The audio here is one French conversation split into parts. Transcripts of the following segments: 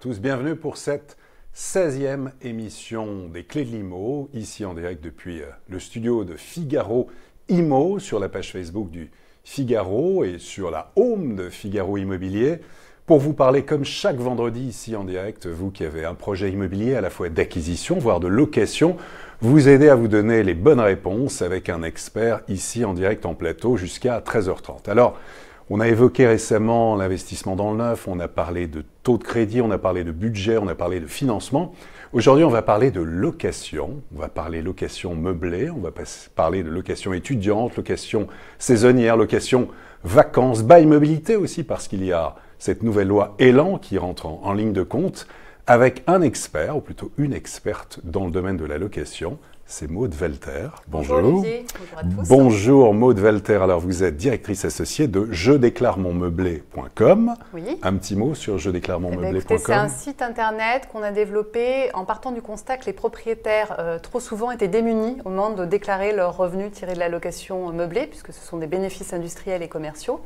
tous. Bienvenue pour cette 16e émission des Clés de l'IMO, ici en direct depuis euh, le studio de Figaro IMO sur la page Facebook du Figaro et sur la home de Figaro Immobilier pour vous parler comme chaque vendredi ici en direct, vous qui avez un projet immobilier à la fois d'acquisition, voire de location, vous aider à vous donner les bonnes réponses avec un expert ici en direct en plateau jusqu'à 13h30. Alors, on a évoqué récemment l'investissement dans le neuf, on a parlé de taux de crédit, on a parlé de budget, on a parlé de financement. Aujourd'hui, on va parler de location, on va parler location meublée, on va parler de location étudiante, location saisonnière, location vacances, bail mobilité aussi, parce qu'il y a cette nouvelle loi Élan qui rentre en ligne de compte avec un expert, ou plutôt une experte dans le domaine de la location, c'est Maude Velter. Bonjour. Bonjour, Bonjour, à tous. Bonjour Maude Velter. Alors vous êtes directrice associée de je déclare mon meublé.com. Oui. Un petit mot sur je déclare mon C'est un site internet qu'on a développé en partant du constat que les propriétaires euh, trop souvent étaient démunis au moment de déclarer leurs revenus tirés de la location meublée puisque ce sont des bénéfices industriels et commerciaux.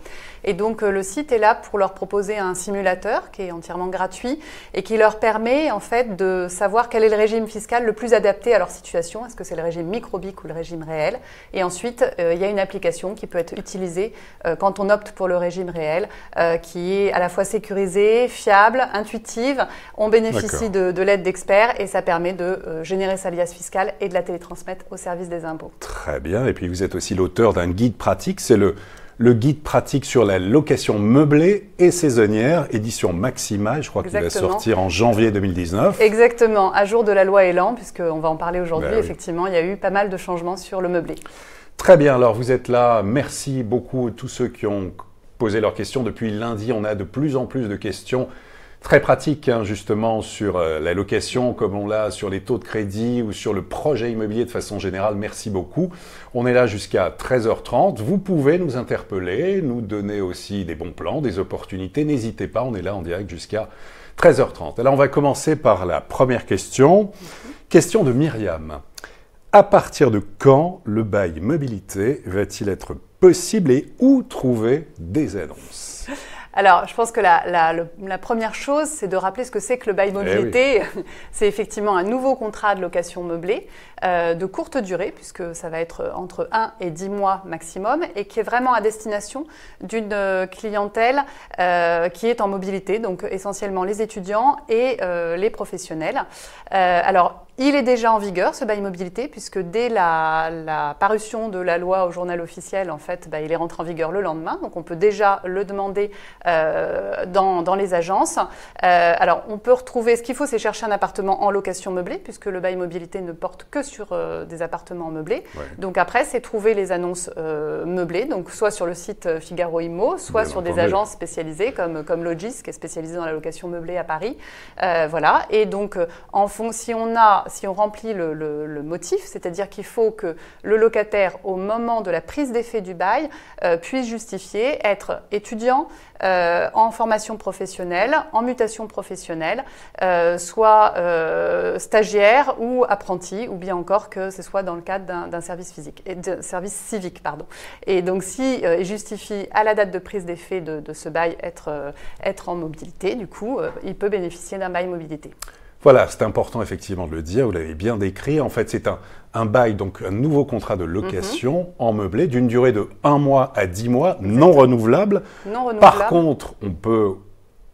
Et donc euh, le site est là pour leur proposer un simulateur qui est entièrement gratuit et qui leur permet en fait de savoir quel est le régime fiscal le plus adapté à leur situation que c'est le régime microbique ou le régime réel Et ensuite, euh, il y a une application qui peut être utilisée euh, quand on opte pour le régime réel, euh, qui est à la fois sécurisée, fiable, intuitive. On bénéficie de, de l'aide d'experts et ça permet de générer sa liasse fiscale et de la télétransmettre au service des impôts. Très bien. Et puis, vous êtes aussi l'auteur d'un guide pratique. C'est le le guide pratique sur la location meublée et saisonnière, édition Maxima, je crois qu'il va sortir en janvier 2019. Exactement, à jour de la loi Elan, puisqu'on va en parler aujourd'hui, ben effectivement, il y a eu pas mal de changements sur le meublé. Très bien, alors vous êtes là, merci beaucoup à tous ceux qui ont posé leurs questions. Depuis lundi, on a de plus en plus de questions très pratique hein, justement sur euh, la location comme on l'a sur les taux de crédit ou sur le projet immobilier de façon générale. Merci beaucoup. On est là jusqu'à 13h30. Vous pouvez nous interpeller, nous donner aussi des bons plans, des opportunités. N'hésitez pas, on est là en direct jusqu'à 13h30. Alors on va commencer par la première question. Question de Myriam. À partir de quand le bail mobilité va-t-il être possible et où trouver des annonces alors, je pense que la, première chose, c'est de rappeler ce que c'est que le bail eh mobilité. c'est effectivement un nouveau contrat de location meublée euh, de courte durée, puisque ça va être entre 1 et 10 mois maximum, et qui est vraiment à destination d'une euh, clientèle euh, qui est en mobilité, donc essentiellement les étudiants et les professionnels. alors, il est déjà en vigueur, ce bail mobilité, puisque dès la, parution de la loi au journal officiel, en fait, bah, il est rentré en vigueur le lendemain. Donc, on peut déjà le demander euh, dans, les agences. Euh, alors, on peut retrouver, ce qu'il faut, c'est chercher un appartement en location meublée, puisque le bail mobilité ne porte que sur euh, des appartements meublés. Donc, après, c'est trouver les annonces meublées, donc soit sur le site Figaro Imo, soit sur des agences spécialisées comme, comme Logis, qui est spécialisée dans la location meublée à Paris. voilà. Et donc, en fond, si on a si on remplit le, motif, c'est-à-dire qu'il faut que le locataire, au moment de la prise d'effet du bail, euh, puisse justifier être étudiant, euh, en formation professionnelle, en mutation professionnelle, euh, soit stagiaire ou apprenti, ou bien encore que ce soit dans le cadre d'un service physique, et de, service civique, pardon. Et donc, si il justifie à la date de prise d'effet de, ce bail être en mobilité, du coup, il peut bénéficier d'un bail mobilité. Voilà, c'est important effectivement de le dire, vous l'avez bien décrit. En fait, c'est un, bail, donc un nouveau contrat de location mhm. en meublé d'une durée de 1 mois à 10 mois, non renouvelable. non renouvelable. Par contre, on peut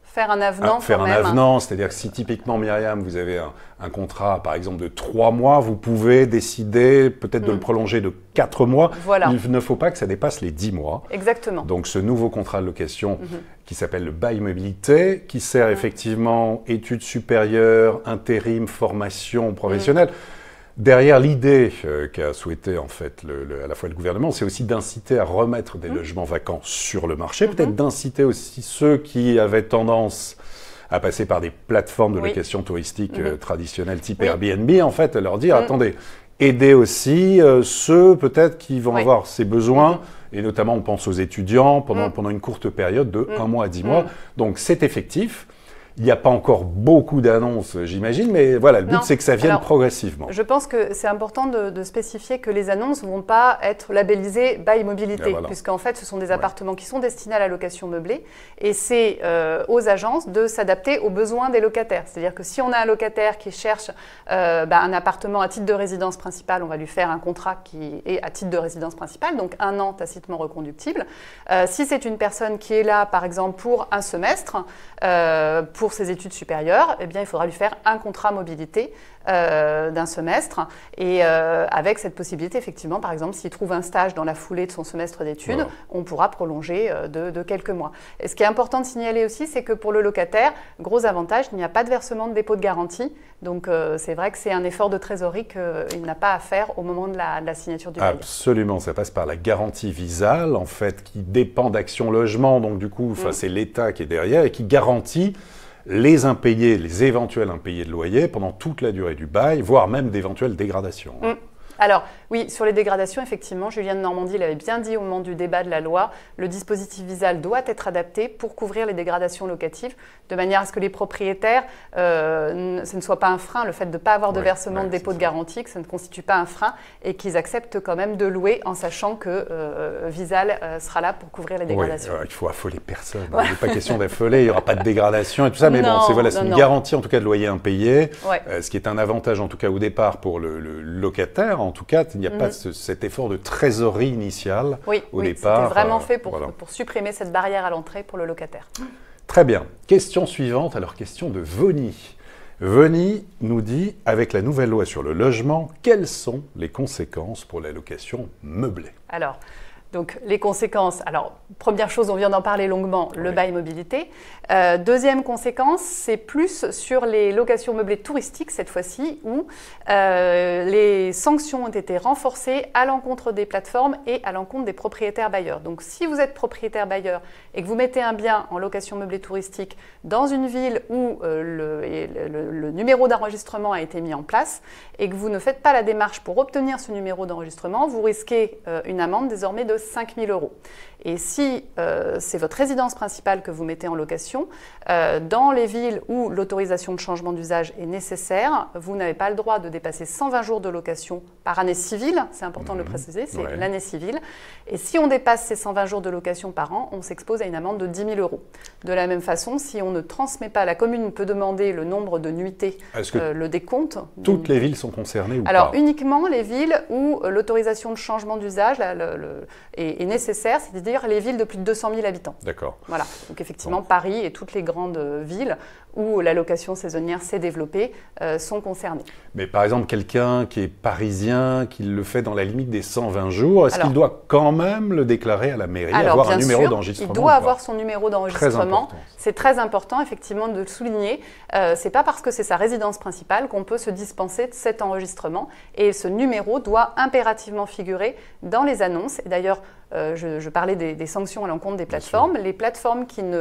faire un avenant. Ah, faire un avenant, c'est-à-dire que si typiquement Myriam, vous avez un, contrat par exemple de 3 mois, vous pouvez décider peut-être de le mhm. prolonger de 4 mois. Voilà. Il ne faut pas que ça dépasse les 10 mois. Exactement. Donc ce nouveau contrat de location mhm qui s'appelle le bail mobilité, qui sert effectivement études supérieures, intérim, formation professionnelle. Derrière l'idée euh, qu'a souhaité en fait le, à la fois le gouvernement, c'est aussi d'inciter à remettre des mmh. logements vacants sur le marché, mmh. peut-être d'inciter aussi ceux qui avaient tendance à passer par des plateformes de location touristique mmh. euh, traditionnelles type Airbnb, en fait, à leur dire attendez, aider aussi euh, ceux peut-être qui vont avoir ces besoins. Et notamment, on pense aux étudiants pendant, mm. pendant une courte période de 1 mm. mois à 10 mois. Mm. Donc, c'est effectif. Il n'y a pas encore beaucoup d'annonces, j'imagine, mais voilà, le but c'est que ça vienne progressivement. Je pense que c'est important de, spécifier que les annonces ne vont pas être labellisées by mobilité, ah, puisqu'en fait ce sont des appartements qui sont destinés à la location meublée, et c'est euh, aux agences de s'adapter aux besoins des locataires. C'est-à-dire que si on a un locataire qui cherche euh, bah, un appartement à titre de résidence principale, on va lui faire un contrat qui est à titre de résidence principale, donc un an tacitement reconductible. Euh, si c'est une personne qui est là, par exemple, pour un semestre, pour pour ses études supérieures, eh bien, il faudra lui faire un contrat mobilité euh, d'un semestre. Et euh, avec cette possibilité, effectivement, par exemple, s'il trouve un stage dans la foulée de son semestre d'études, on pourra prolonger euh, de, quelques mois. Et ce qui est important de signaler aussi, c'est que pour le locataire, gros avantage, il n'y a pas de versement de dépôt de garantie. Donc, c'est vrai que c'est un effort de trésorerie qu'il n'a pas à faire au moment de la, signature du bail. Absolument, ça passe par la garantie visale, en fait, qui dépend d'Action Logement. Donc, du coup, mm. c'est l'État qui est derrière et qui garantit les impayés, les éventuels impayés de loyer pendant toute la durée du bail, voire même d'éventuelles dégradations. Mm. Alors, oui, sur les dégradations, effectivement, Julien de Normandie l'avait bien dit au moment du débat de la loi, le dispositif visal doit être adapté pour couvrir les dégradations locatives, de manière à ce que les propriétaires, euh, ce ne soit pas un frein, le fait de ne pas avoir de versement de dépôt de garantie, que ça ne constitue pas un frein et qu'ils acceptent quand même de louer en sachant que euh, visal euh, sera là pour couvrir les dégradations. Ouais, il faut affoler personne, hein. il n'est pas question d'affoler, il n'y aura pas de dégradation et tout ça, mais bon, c'est voilà, une garantie en tout cas de loyer impayé, ce qui est un avantage en tout cas au départ pour le locataire, en tout cas, il n'y a pas mhm. cet effort de trésorerie initiale oui, au oui, départ. C'était vraiment fait pour, supprimer cette barrière à l'entrée pour le locataire. Très bien. Question suivante, alors question de Vony. Vony nous dit, avec la nouvelle loi sur le logement, quelles sont les conséquences pour la location meublée Alors, donc les conséquences, alors première chose, on vient d'en parler longuement, le bail mobilité. Euh, deuxième conséquence, c'est plus sur les locations meublées touristiques cette fois-ci, où euh, les sanctions ont été renforcées à l'encontre des plateformes et à l'encontre des propriétaires bailleurs. Donc si vous êtes propriétaire bailleur et que vous mettez un bien en location meublée touristique dans une ville où euh, le, numéro d'enregistrement a été mis en place et que vous ne faites pas la démarche pour obtenir ce numéro d'enregistrement, vous risquez une amende désormais de 5 000 euros. Et si euh, c'est votre résidence principale que vous mettez en location, euh, dans les villes où l'autorisation de changement d'usage est nécessaire, vous n'avez pas le droit de dépasser 120 jours de location par année civile. C'est important de le mmh. préciser, c'est l'année civile. Et si on dépasse ces 120 jours de location par an, on s'expose à une amende de 10 000 euros. De la même façon, si on ne transmet pas, la commune peut demander le nombre de nuitées, euh, le décompte. Toutes les villes sont concernées ou pas Alors uniquement les villes où l'autorisation de changement d'usage, est, nécessaire, c'est-à-dire les villes de plus de 200 000 habitants. D'accord. Voilà. Donc effectivement, Paris et toutes les grandes euh, villes où la location saisonnière s'est développée euh, sont concernés. Mais par exemple, quelqu'un qui est parisien, qui le fait dans la limite des 120 jours, est-ce qu'il doit quand même le déclarer à la mairie, avoir un numéro d'enregistrement Il doit avoir son numéro d'enregistrement. C'est très important, effectivement, de le souligner. Euh, c'est pas parce que c'est sa résidence principale qu'on peut se dispenser de cet enregistrement. Et ce numéro doit impérativement figurer dans les annonces. Et d'ailleurs, euh, je, parlais des, sanctions à l'encontre des plateformes. Les plateformes qui ne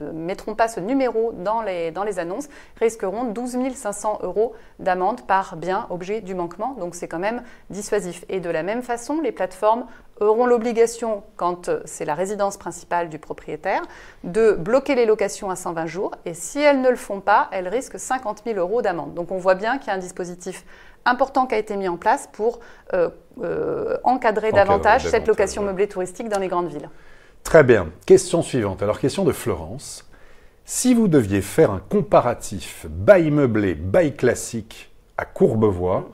euh, mettront pas ce numéro dans les, dans les annonces risqueront 12 500 euros d'amende par bien objet du manquement. Donc c'est quand même dissuasif. Et de la même façon, les plateformes auront l'obligation, quand euh, c'est la résidence principale du propriétaire, de bloquer les locations à 120 jours. Et si elles ne le font pas, elles risquent 50 000 euros d'amende. Donc on voit bien qu'il y a un dispositif important qui a été mis en place pour euh, euh, encadrer, davantage cette location meublée touristique dans les grandes villes. Très bien. Question suivante. Alors, question de Florence. Si vous deviez faire un comparatif bail meublé, bail classique à Courbevoie,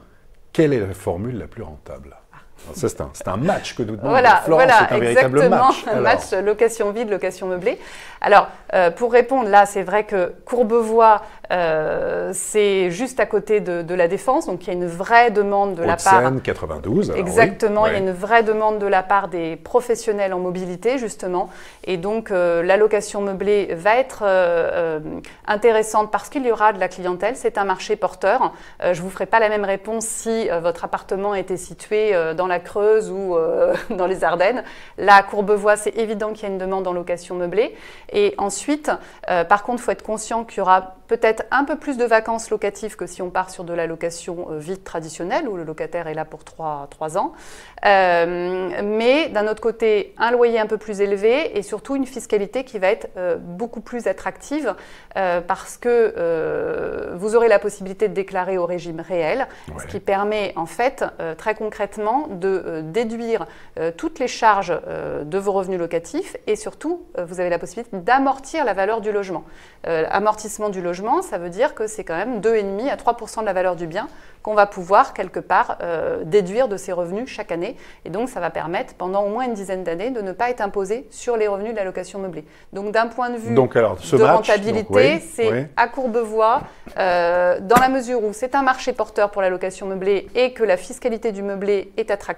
quelle est la formule la plus rentable c'est un, match que nous demandons. Voilà, Florence, c'est un véritable exactement, match. Un match location vide, location meublée. Alors, euh, pour répondre, là, c'est vrai que Courbevoie, euh, c'est juste à côté de, la Défense, donc il y a une vraie demande de la part. 92. exactement, il y a une vraie demande de la part des professionnels en mobilité, justement. Et donc, euh, la location meublée va être intéressante parce qu'il y aura de la clientèle. C'est un marché porteur. je ne vous ferai pas la même réponse si votre appartement était situé dans la Creuse ou euh, dans les Ardennes. la Courbevoie, c'est évident qu'il y a une demande en location meublée. Et ensuite, euh, par contre, faut être conscient qu'il y aura peut-être un peu plus de vacances locatives que si on part sur de la location euh, vide traditionnelle, où le locataire est là pour 3, ans. mais d'un autre côté, un loyer un peu plus élevé et surtout une fiscalité qui va être beaucoup plus attractive parce que vous aurez la possibilité de déclarer au régime réel, ce qui permet en fait très concrètement de euh, déduire euh, toutes les charges euh, de vos revenus locatifs et surtout, vous avez la possibilité d'amortir la valeur du logement. amortissement du logement, ça veut dire que c'est quand même 2,5 à 3 de la valeur du bien qu'on va pouvoir quelque part déduire de ses revenus chaque année. Et donc ça va permettre pendant au moins une dizaine d'années de ne pas être imposé sur les revenus de la location meublée. Donc d'un point de vue de rentabilité, c'est à courbe voie, dans la mesure où c'est un marché porteur pour la location meublée et que la fiscalité du meublé est attractive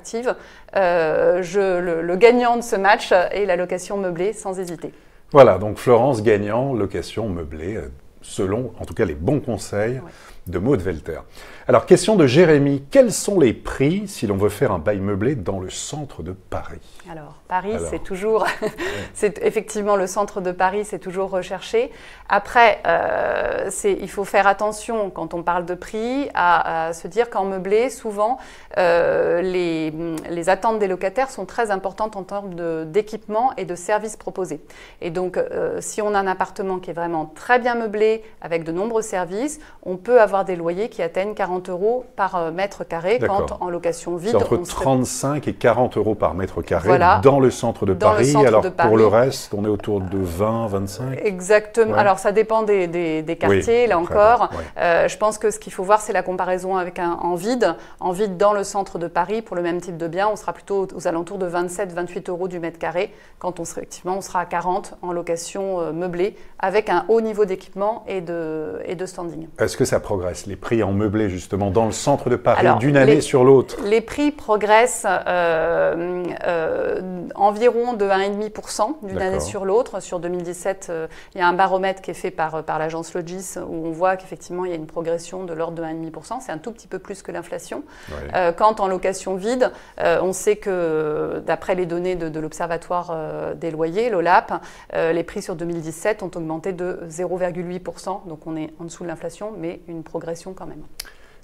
euh, je, le, gagnant de ce match est la location meublée, sans hésiter. Voilà, donc Florence gagnant, location meublée, euh, selon en tout cas les bons conseils de Maud Velter. Alors, question de Jérémy. Quels sont les prix si l'on veut faire un bail meublé dans le centre de Paris Alors, Paris, c'est toujours. c'est Effectivement, le centre de Paris, c'est toujours recherché. Après, euh, il faut faire attention quand on parle de prix à, se dire qu'en meublé, souvent, euh, les, attentes des locataires sont très importantes en termes d'équipement et de services proposés. Et donc, euh, si on a un appartement qui est vraiment très bien meublé, avec de nombreux services, on peut avoir avoir des loyers qui atteignent 40 euh, euros par mètre carré quand en location vide. entre 35 et 40 euros par mètre carré dans le centre de Paris. alors pour le reste, on est autour de 20, 25 Exactement. Alors ça dépend des, des, quartiers, là encore. Euh, je pense que ce qu'il faut voir, c'est la comparaison avec un en vide. En vide dans le centre de Paris, pour le même type de bien, on sera plutôt aux, alentours de 27, 28 euros du mètre carré quand on sera, effectivement on sera à 40 en location euh, meublée avec un haut niveau d'équipement et de, et de standing. Est-ce que ça progresse les prix en meublé, justement, dans le centre de Paris, d'une année sur l'autre Les prix progressent euh, euh, environ de 1,5% d'une année sur l'autre. Sur 2017, euh, il y a un baromètre qui est fait par, par l'agence Logis où on voit qu'effectivement, il y a une progression de l'ordre de 1,5%. C'est un tout petit peu plus que l'inflation. Quand quant en location vide, on sait que, d'après les données de, de l'Observatoire des loyers, l'OLAP, les prix sur 2017 ont augmenté de 0,8%. Donc, on est en dessous de l'inflation, mais une progression progression quand même.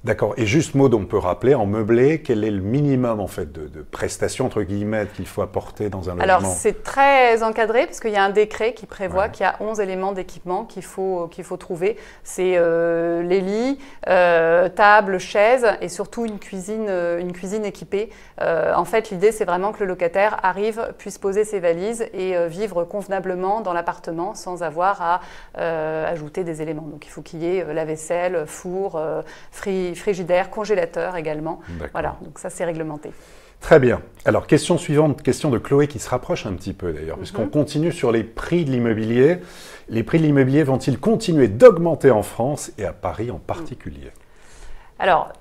D'accord. Et juste mot, on peut rappeler en meublé quel est le minimum en fait de, prestations entre guillemets qu'il faut apporter dans un logement. Alors c'est très encadré parce qu'il y a un décret qui prévoit qu'il y a 11 éléments d'équipement qu'il faut qu'il faut trouver. C'est euh, les lits, euh, tables, chaises et surtout une cuisine euh, une cuisine équipée. Euh, en fait, l'idée c'est vraiment que le locataire arrive, puisse poser ses valises et vivre convenablement dans l'appartement sans avoir à ajouter des éléments. Donc il faut qu'il y ait la vaisselle, four, frigo frigidaire, congélateur également. Voilà, donc ça c'est réglementé. Très bien. Alors, question suivante, question de Chloé qui se rapproche un petit peu d'ailleurs, puisqu'on mhm. continue sur les prix de l'immobilier. Les prix de l'immobilier vont-ils continuer d'augmenter en France et à Paris en particulier alors,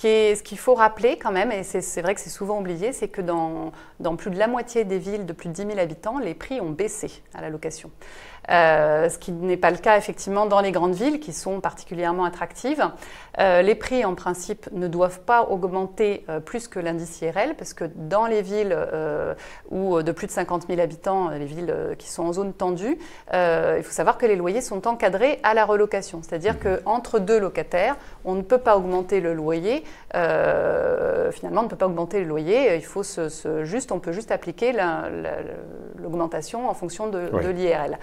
ce qu'il faut rappeler quand même, et c'est vrai que c'est souvent oublié, c'est que dans, dans, plus de la moitié des villes de plus de 10 000 habitants, les prix ont baissé à la location. Euh, ce qui n'est pas le cas effectivement dans les grandes villes qui sont particulièrement attractives. Euh, les prix en principe ne doivent pas augmenter euh, plus que l'indice IRL parce que dans les villes où de plus de 50 000 habitants, les villes qui sont en zone tendue, il faut savoir que les loyers sont encadrés à la relocation, c'est-à-dire mhm. qu'entre deux locataires, on ne peut pas augmenter le loyer. finalement, on ne peut pas augmenter le loyer. Il faut juste, on peut juste appliquer l'augmentation en fonction de l'IRL.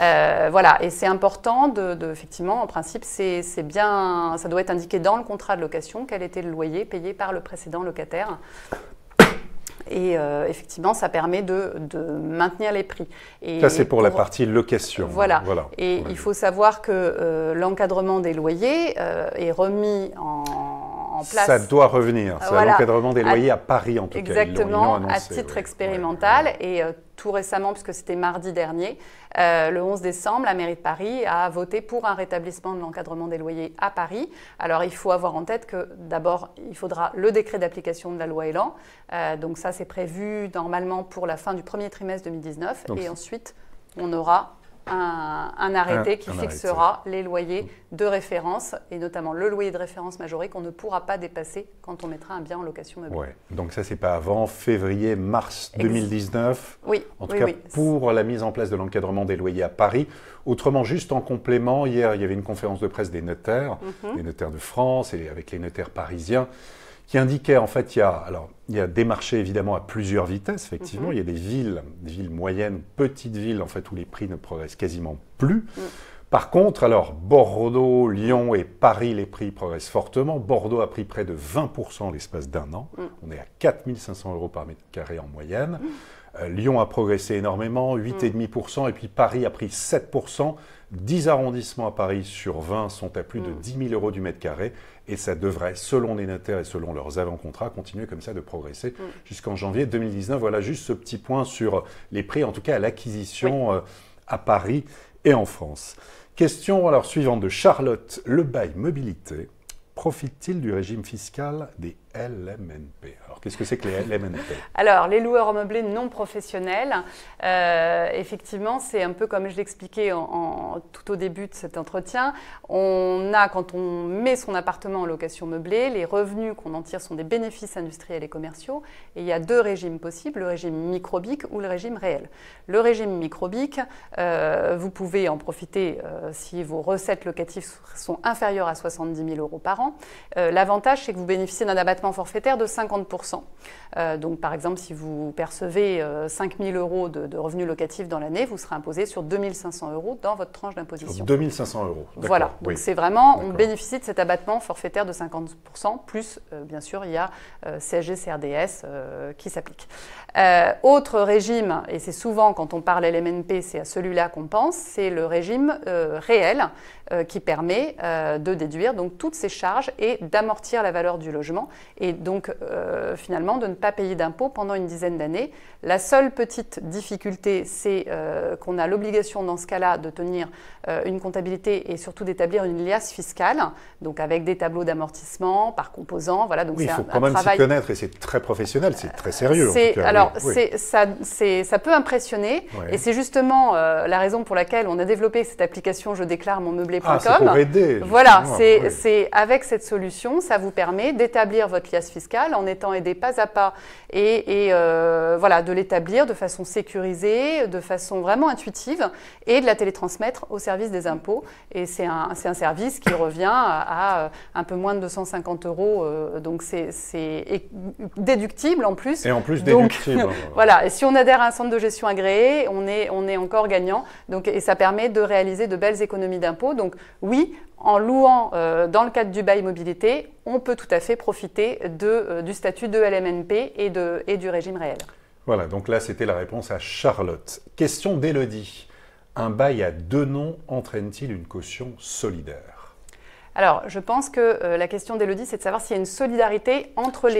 Euh, voilà, et c'est important de, effectivement, en principe, c'est bien, ça doit être indiqué dans le contrat de location quel était le loyer payé par le précédent locataire. Et euh, effectivement, ça permet de, maintenir les prix. ça, c'est pour, la partie location. Voilà. Et il faut savoir que euh, l'encadrement des loyers est remis en, place. Ça doit revenir. C'est l'encadrement des loyers à, Paris, en tout Exactement, Exactement, à titre expérimental. Et tout récemment, puisque c'était mardi dernier, euh, le 11 décembre, la mairie de Paris a voté pour un rétablissement de l'encadrement des loyers à Paris. Alors il faut avoir en tête que d'abord, il faudra le décret d'application de la loi Elan. Euh, donc ça, c'est prévu normalement pour la fin du premier trimestre 2019. et ensuite, on aura un, arrêté qui fixera les loyers de référence, et notamment le loyer de référence majoré qu'on ne pourra pas dépasser quand on mettra un bien en location meublée. Donc ça, n'est pas avant février-mars 2019, oui. en tout cas pour la mise en place de l'encadrement des loyers à Paris. Autrement, juste en complément, hier, il y avait une conférence de presse des notaires, mhm. des notaires de France et avec les notaires parisiens qui indiquait en fait il y a alors il y a des marchés évidemment à plusieurs vitesses effectivement mhm. il y a des villes des villes moyennes petites villes en fait où les prix ne progressent quasiment plus mm. Par contre, alors Bordeaux, Lyon et Paris, les prix progressent fortement. Bordeaux a pris près de 20% l'espace d'un an. Mm. On est à 4500 euros par mètre carré en moyenne. Mm. Euh, Lyon a progressé énormément, 8,5%, et puis Paris a pris 7%. 10 arrondissements à Paris sur 20 sont à plus de 10 hmm. 000 euros du mètre carré et ça devrait, selon les notaires et selon leurs avant-contrats, continuer comme ça de progresser hmm. jusqu'en janvier 2019. Voilà juste ce petit point sur les prix, en tout cas à l'acquisition euh, à Paris et en France. Question alors suivante de Charlotte. Le bail mobilité profite-t-il du régime fiscal des LMNP. Alors, qu'est-ce que c'est que les LMNP Alors, les loueurs meublés non professionnels, euh, effectivement, c'est un peu comme je l'expliquais tout au début de cet entretien. On a, quand on met son appartement en location meublée, les revenus qu'on en tire sont des bénéfices industriels et commerciaux. Et il y a deux régimes possibles, le régime microbique ou le régime réel. Le régime microbique, euh, vous pouvez en profiter euh, si vos recettes locatives sont inférieures à 70 000 euros par an. L'avantage, c'est que vous bénéficiez d'un abattement forfaitaire de 50%. Euh, donc par exemple, si vous percevez 5 euh, 000 euros de, revenus locatifs dans l'année, vous serez imposé sur 2 500 euros dans votre tranche d'imposition. 2 500 euros. Voilà, donc c'est vraiment, on bénéficie de cet abattement forfaitaire de 50%, plus euh, bien sûr il y a CSG, CRDS qui s'applique. autre régime, et c'est souvent quand on parle LMNP, c'est à celui-là qu'on pense, c'est le régime réel euh, qui permet euh, de déduire donc toutes ces charges et d'amortir la valeur du logement et donc euh, finalement de ne pas payer d'impôts pendant une dizaine d'années. La seule petite difficulté, c'est qu'on a l'obligation dans ce cas-là de tenir une comptabilité et surtout d'établir une liasse fiscale, donc avec des tableaux d'amortissement par composant. Voilà, donc il faut quand même s'y connaître et c'est très professionnel, c'est très sérieux. alors Ça, ça, peut impressionner et c'est justement la raison pour laquelle on a développé cette application Je déclare mon meublé ah, voilà, ah, c'est avec cette solution, ça vous permet d'établir votre liasse fiscale en étant aidé pas à pas et, euh, voilà, de l'établir de façon sécurisée, de façon vraiment intuitive et de la télétransmettre au service des impôts. Et c'est un, service qui revient à, euh, un peu moins de 250 euros, euh, donc c'est déductible en plus. Et en plus déductible. voilà, et si on adhère à un centre de gestion agréé, on est, on est encore gagnant. Donc, et ça permet de réaliser de belles économies d'impôts. Donc donc oui, en louant euh, dans le cadre du bail mobilité, on peut tout à fait profiter euh, du statut de LMNP et, du régime réel. Voilà, donc là c'était la réponse à Charlotte. Question d'Elodie. Un bail à deux noms entraîne-t-il une caution solidaire alors, je pense que euh, la question d'Élodie, c'est de savoir s'il y a une solidarité entre les,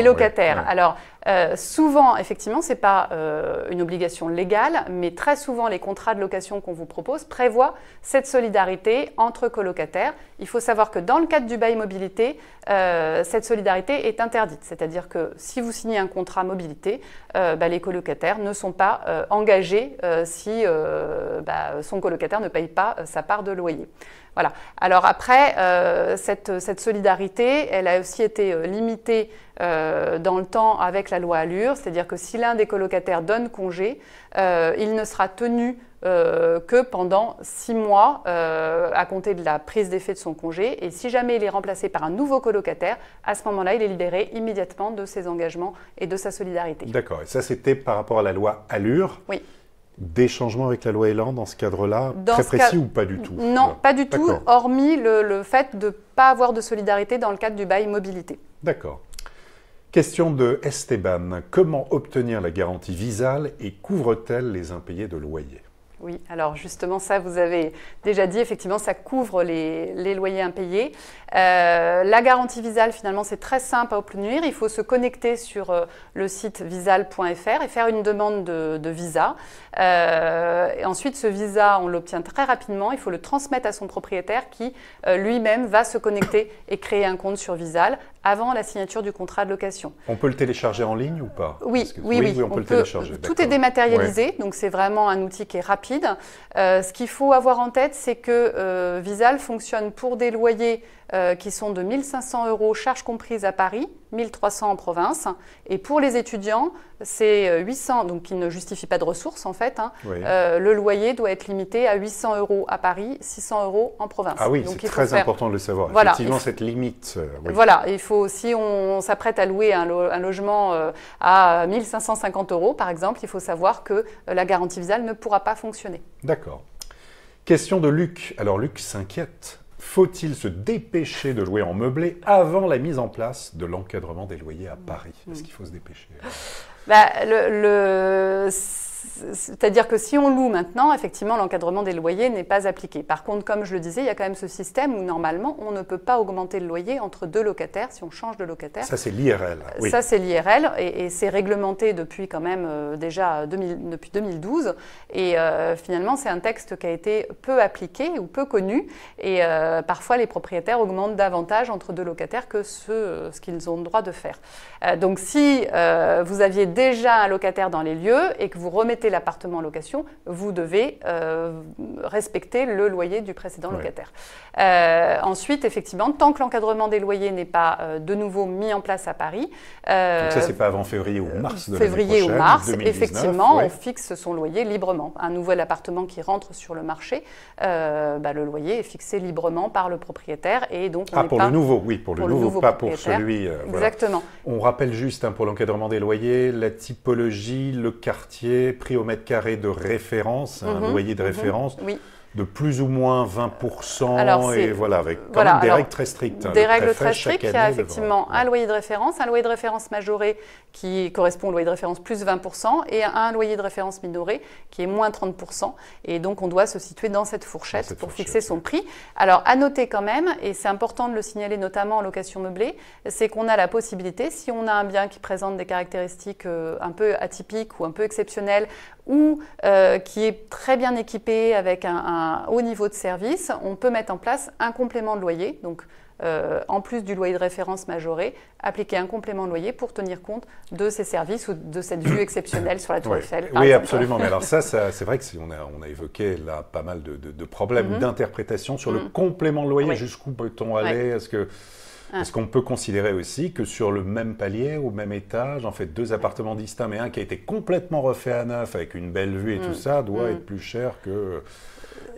locataires. Euh, souvent, effectivement, ce n'est pas euh, une obligation légale, mais très souvent, les contrats de location qu'on vous propose prévoient cette solidarité entre colocataires. Il faut savoir que dans le cadre du bail mobilité, euh, cette solidarité est interdite. C'est-à-dire que si vous signez un contrat mobilité, bah, les colocataires ne sont pas engagés si bah, son colocataire ne paye pas sa part de loyer. Voilà. Alors après, euh, cette, solidarité, elle a aussi été euh, limitée euh, dans le temps avec la loi Allure, c'est-à-dire que si l'un des colocataires donne congé, il ne sera tenu que pendant six mois à compter de la prise d'effet de son congé. Et si jamais il est remplacé par un nouveau colocataire, à ce moment-là, il est libéré immédiatement de ses engagements et de sa solidarité. D'accord. Et ça, c'était par rapport à la loi Allure. Oui des changements avec la loi Elan dans ce cadre-là, très précis ou pas du tout Non, pas du tout, hormis le, fait de ne pas avoir de solidarité dans le cadre du bail mobilité. D'accord. Question de Esteban. Comment obtenir la garantie visale et couvre-t-elle les impayés de loyer oui, alors justement, ça, vous avez déjà dit, effectivement, ça couvre les, loyers impayés. Euh, la garantie Visal, finalement, c'est très simple à obtenir. Il faut se connecter sur euh, le site visal.fr et faire une demande de, visa. Euh, ensuite, ce visa, on l'obtient très rapidement. Il faut le transmettre à son propriétaire qui, lui-même, va se connecter et créer un compte sur Visal avant la signature du contrat de location. On peut le télécharger en ligne ou pas oui, oui, oui, on, peut, le télécharger. Tout est dématérialisé, donc c'est vraiment un outil qui est rapide euh, ce qu'il faut avoir en tête, c'est que euh, Visal fonctionne pour des loyers euh, qui sont de 1500 euros charges comprises à Paris, 1300 en province. Et pour les étudiants, c'est 800, euh, donc qui ne justifie pas de ressources en fait. Hein. Euh, le loyer doit être limité à 800 euros à Paris, 600 euros en province. Ah oui, c'est très important de le savoir. Effectivement, cette limite. Voilà, il faut si on, s'apprête à louer un, logement à 1550 euros par exemple, il faut savoir que la garantie visale ne pourra pas fonctionner. D'accord. Question de Luc. Alors Luc s'inquiète faut-il se dépêcher de louer en meublé avant la mise en place de l'encadrement des loyers à Paris Est-ce qu'il faut se dépêcher bah, c'est-à-dire que si on loue maintenant, effectivement, l'encadrement des loyers n'est pas appliqué. Par contre, comme je le disais, il y a quand même ce système où normalement, on ne peut pas augmenter le loyer entre deux locataires si on change de locataire. Ça, c'est l'IRL. Ça, c'est l'IRL et, c'est réglementé depuis quand même euh, déjà depuis 2012. Et euh, finalement, c'est un texte qui a été peu appliqué ou peu connu. Et euh, parfois, les propriétaires augmentent davantage entre deux locataires que ce, ce qu'ils ont le droit de faire. donc, si vous aviez déjà un locataire dans les lieux et que vous remettez l'appartement appartement location, vous devez euh, respecter le loyer du précédent locataire. Euh, ensuite, effectivement, tant que l'encadrement des loyers n'est pas euh, de nouveau mis en place à Paris. Donc ça, c'est pas avant février ou mars de Février ou mars, effectivement, on fixe son loyer librement. Un nouvel appartement qui rentre sur le marché, bah, le loyer est fixé librement par le propriétaire et donc on ah, pour le nouveau, oui, pour le, nouveau, pas pour celui. Exactement. On rappelle juste hein, pour l'encadrement des loyers la typologie, le quartier, prix au mètre carré de référence, un mhm, loyer de mhm. référence. de plus ou moins 20%, et voilà, avec quand même des règles très strictes. Hein, des règles très strictes, il y a effectivement un loyer de référence, un loyer de référence majoré qui correspond au loyer de référence plus 20%, et un loyer de référence minoré qui est moins 30%, et donc on doit se situer dans cette fourchette pour fixer son prix. Alors à noter quand même, et c'est important de le signaler notamment en location meublée, c'est qu'on a la possibilité, si on a un bien qui présente des caractéristiques euh, un peu atypiques ou un peu exceptionnelles, ou euh, qui est très bien équipé avec un, haut niveau de service, on peut mettre en place un complément de loyer, donc euh, en plus du loyer de référence majoré, appliquer un complément de loyer pour tenir compte de ces services ou de cette vue exceptionnelle sur la Tour oui. Eiffel. Oui, absolument. Mais alors ça, c'est vrai que si on, a, évoqué là pas mal de, problèmes mhm. d'interprétation sur le mhm. complément de loyer. Jusqu'où peut-on aller Est-ce que ah. Est-ce qu'on peut considérer aussi que sur le même palier, ou même étage, en fait, deux appartements distincts, mais un qui a été complètement refait à neuf avec une belle vue et tout mm. ça, doit mm. être plus cher que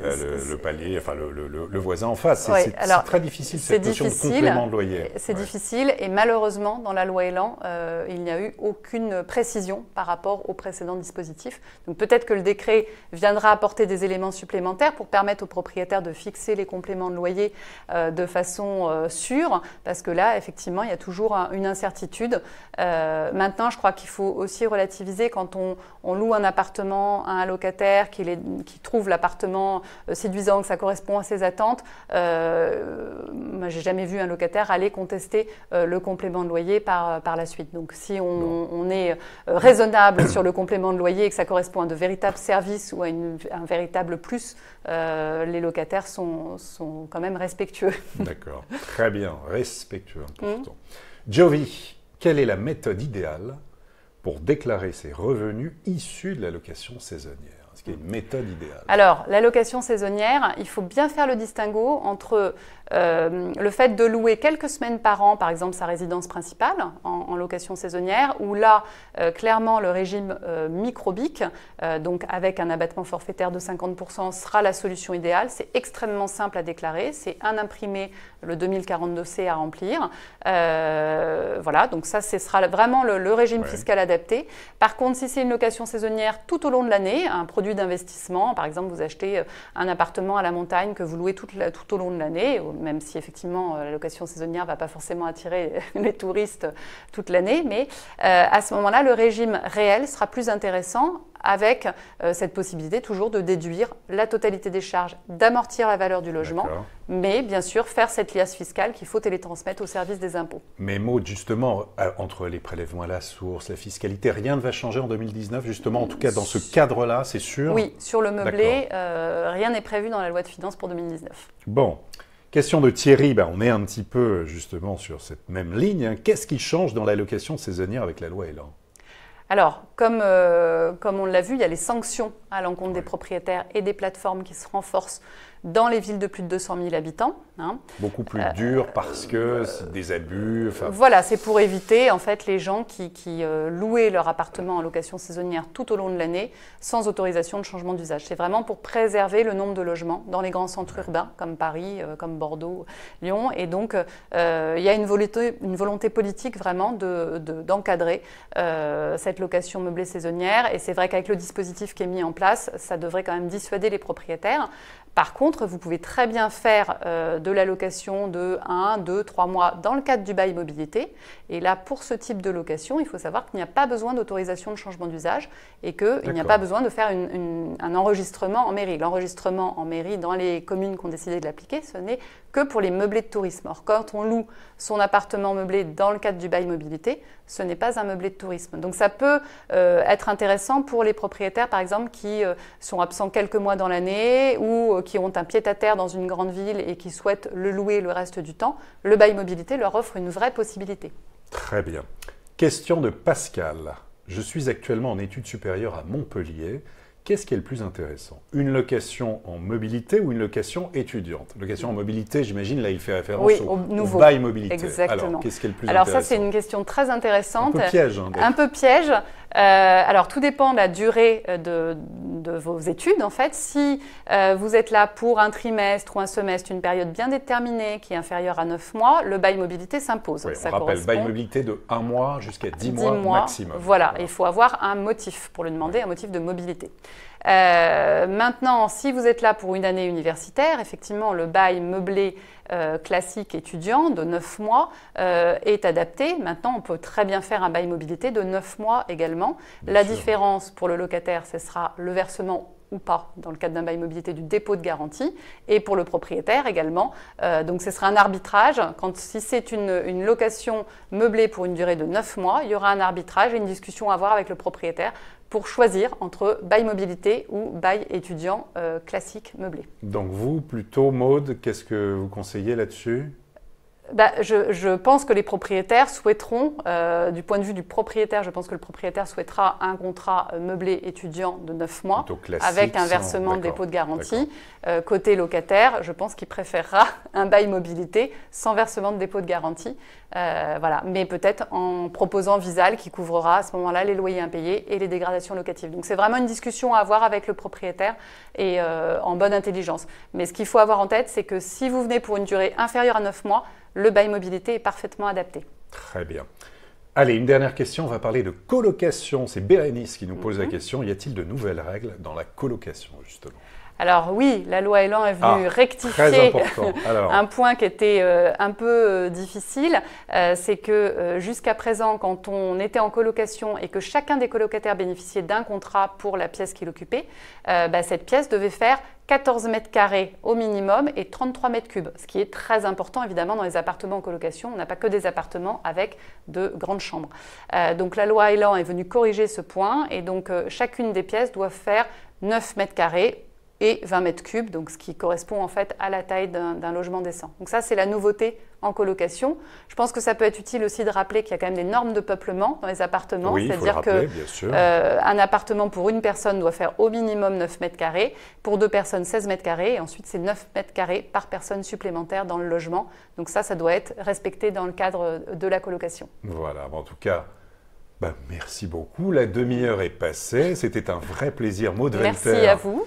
euh, le, palier, enfin le, voisin en face. c'est très difficile cette notion de complément de loyer. C'est difficile et malheureusement dans la loi Elan, euh, il n'y a eu aucune précision par rapport au précédent dispositif. Donc peut-être que le décret viendra apporter des éléments supplémentaires pour permettre aux propriétaires de fixer les compléments de loyer euh, de façon sûre, parce que là effectivement il y a toujours une incertitude. maintenant je crois qu'il faut aussi relativiser quand on, loue un appartement à un locataire qui trouve l'appartement euh, séduisant, que ça correspond à ses attentes, euh, moi, j'ai jamais vu un locataire aller contester euh, le complément de loyer par, par la suite. Donc, si on, est raisonnable sur le complément de loyer et que ça correspond à de véritables services ou à, un véritable plus, les locataires sont, quand même respectueux. D'accord, très bien, respectueux, mmh. Jovi, quelle est la méthode idéale pour déclarer ses revenus issus de la location saisonnière est une méthode idéale Alors, l'allocation saisonnière, il faut bien faire le distinguo entre euh, le fait de louer quelques semaines par an, par exemple sa résidence principale en, location saisonnière, où là, euh, clairement, le régime euh, microbique, donc avec un abattement forfaitaire de 50%, sera la solution idéale. C'est extrêmement simple à déclarer, c'est un imprimé, le 2042C à remplir. voilà, donc ça, ce sera vraiment le, régime fiscal adapté. Par contre, si c'est une location saisonnière tout au long de l'année, un produit d'investissement. Par exemple, vous achetez euh, un appartement à la montagne que vous louez tout au long de l'année, même si effectivement euh, la location saisonnière ne va pas forcément attirer les touristes toute l'année. Mais euh, à ce moment-là, le régime réel sera plus intéressant avec euh, cette possibilité toujours de déduire la totalité des charges, d'amortir la valeur du logement, mais bien sûr faire cette liasse fiscale qu'il faut télétransmettre au service des impôts. Mais Maud, justement, euh, entre les prélèvements à la source, la fiscalité, rien ne va changer en 2019, justement, en tout cas dans ce cadre-là, c'est sûr Oui, sur le meublé, euh, rien n'est prévu dans la loi de finances pour 2019. Bon. Question de Thierry, ben, on est un petit peu justement sur cette même ligne. Hein. Qu'est-ce qui change dans l'allocation saisonnière avec la loi Elan alors, comme, euh, comme on l'a vu, il y a les sanctions à l'encontre des propriétaires et des plateformes qui se renforcent dans les villes de plus de 200 000 habitants. Hein. Beaucoup plus euh, dur parce que c'est des abus. Voilà, c'est pour éviter en fait les gens qui, euh, louaient leur appartement en location saisonnière tout au long de l'année sans autorisation de changement d'usage. C'est vraiment pour préserver le nombre de logements dans les grands centres urbains comme Paris, euh, comme Bordeaux, Lyon. Et donc il y a une volonté, une volonté politique vraiment d'encadrer de, cette location meublée saisonnière. Et c'est vrai qu'avec le dispositif qui est mis en place, ça devrait quand même dissuader les propriétaires. Par contre, vous pouvez très bien faire euh, de la location de 1, 2, 3 mois dans le cadre du bail mobilité. Et là, pour ce type de location, il faut savoir qu'il n'y a pas besoin d'autorisation de changement d'usage et qu'il n'y a pas besoin de faire un enregistrement en mairie. L'enregistrement en mairie dans les communes qui ont décidé de l'appliquer, ce n'est que pour les meublés de tourisme. Or, quand on loue son appartement meublé dans le cadre du bail mobilité, ce n'est pas un meublé de tourisme. Donc ça peut euh, être intéressant pour les propriétaires, par exemple, qui euh, sont absents quelques mois dans l'année ou euh, qui ont un pied-à-terre dans une grande ville et qui souhaitent le louer le reste du temps. Le bail mobilité leur offre une vraie possibilité. Très bien. Question de Pascal. Je suis actuellement en études supérieures à Montpellier Qu'est-ce qui est le plus intéressant Une location en mobilité ou une location étudiante Location en mobilité, j'imagine, là, il fait référence au, bail mobilité. Exactement. Alors, qu'est-ce qui est le plus intéressant Alors, ça, c'est une question très intéressante. Un peu piège. Hein, un peu piège, euh, alors, tout dépend de la durée euh, de, vos études, en fait. Si euh, vous êtes là pour un trimestre ou un semestre, une période bien déterminée qui est inférieure à 9 mois, le bail mobilité s'impose. on Ça rappelle, bail mobilité de 1 mois jusqu'à 10, mois, maximum. Voilà, il faut avoir un motif pour le demander, un motif de mobilité. maintenant, si vous êtes là pour une année universitaire, effectivement, le bail meublé euh, classique étudiant de 9 mois euh, est adapté. Maintenant, on peut très bien faire un bail mobilité de 9 mois également. la différence pour le locataire, ce sera le versement ou pas dans le cadre d'un bail mobilité du dépôt de garantie et pour le propriétaire également. Euh, donc ce sera un arbitrage. Quand, si c'est une, location meublée pour une durée de 9 mois, il y aura un arbitrage et une discussion à avoir avec le propriétaire pour choisir entre bail mobilité ou bail étudiant euh, classique meublé. Donc vous, plutôt Maude, qu'est-ce que vous conseillez là-dessus bah, je, pense que les propriétaires souhaiteront, euh, du point de vue du propriétaire, je pense que le propriétaire souhaitera un contrat euh, meublé étudiant de 9 mois avec un versement de dépôt de garantie. Euh, côté locataire, je pense qu'il préférera un bail mobilité sans versement de dépôt de garantie euh, voilà, mais peut-être en proposant Visal qui couvrera à ce moment-là les loyers impayés et les dégradations locatives. Donc c'est vraiment une discussion à avoir avec le propriétaire et euh, en bonne intelligence. Mais ce qu'il faut avoir en tête, c'est que si vous venez pour une durée inférieure à 9 mois, le bail mobilité est parfaitement adapté. Très bien. Allez, une dernière question, on va parler de colocation. C'est Bérénice qui nous pose la mhm. question, y a-t-il de nouvelles règles dans la colocation justement alors oui, la loi Elan est venue ah, rectifier un point qui était euh, un peu euh, difficile. Euh, c'est que jusqu'à présent, quand on était en colocation et que chacun des colocataires bénéficiait d'un contrat pour la pièce qu'il occupait, bah, cette pièce devait faire 14 mètres carrés au minimum et 33 mètres cubes, ce qui est très important évidemment dans les appartements en colocation. On n'a pas que des appartements avec de grandes chambres. donc la loi Elan est venue corriger ce point et donc chacune des pièces doit faire 9 mètres carrés et 20 mètres cubes, donc ce qui correspond en fait à la taille d'un logement décent. Donc ça, c'est la nouveauté en colocation. Je pense que ça peut être utile aussi de rappeler qu'il y a quand même des normes de peuplement dans les appartements, oui, c'est-à-dire que euh, un appartement pour une personne doit faire au minimum 9 mètres carrés, pour deux personnes 16 mètres carrés, et ensuite c'est 9 mètres carrés par personne supplémentaire dans le logement. Donc ça, ça doit être respecté dans le cadre de la colocation. Voilà, en tout cas. Bah, merci beaucoup. La demi-heure est passée. C'était un vrai plaisir, Maud Merci à vous.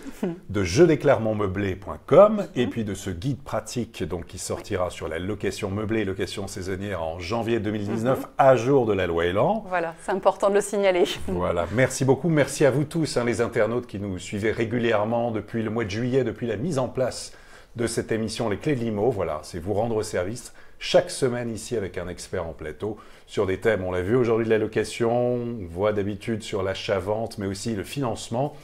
De je mon meublé.com et puis de ce guide pratique donc, qui sortira sur la location meublée et location saisonnière en janvier 2019 mhm. à jour de la loi Elan. Voilà, c'est important de le signaler. Voilà, merci beaucoup. Merci à vous tous, hein, les internautes qui nous suivaient régulièrement depuis le mois de juillet, depuis la mise en place de cette émission Les Clés de l'IMO. Voilà, c'est vous rendre service chaque semaine ici avec un expert en plateau sur des thèmes, on l'a vu aujourd'hui de la location, on voit d'habitude sur l'achat-vente, mais aussi le financement.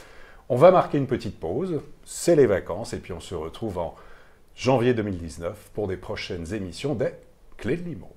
On va marquer une petite pause, c'est les vacances, et puis on se retrouve en janvier 2019 pour des prochaines émissions des Clés de Limo.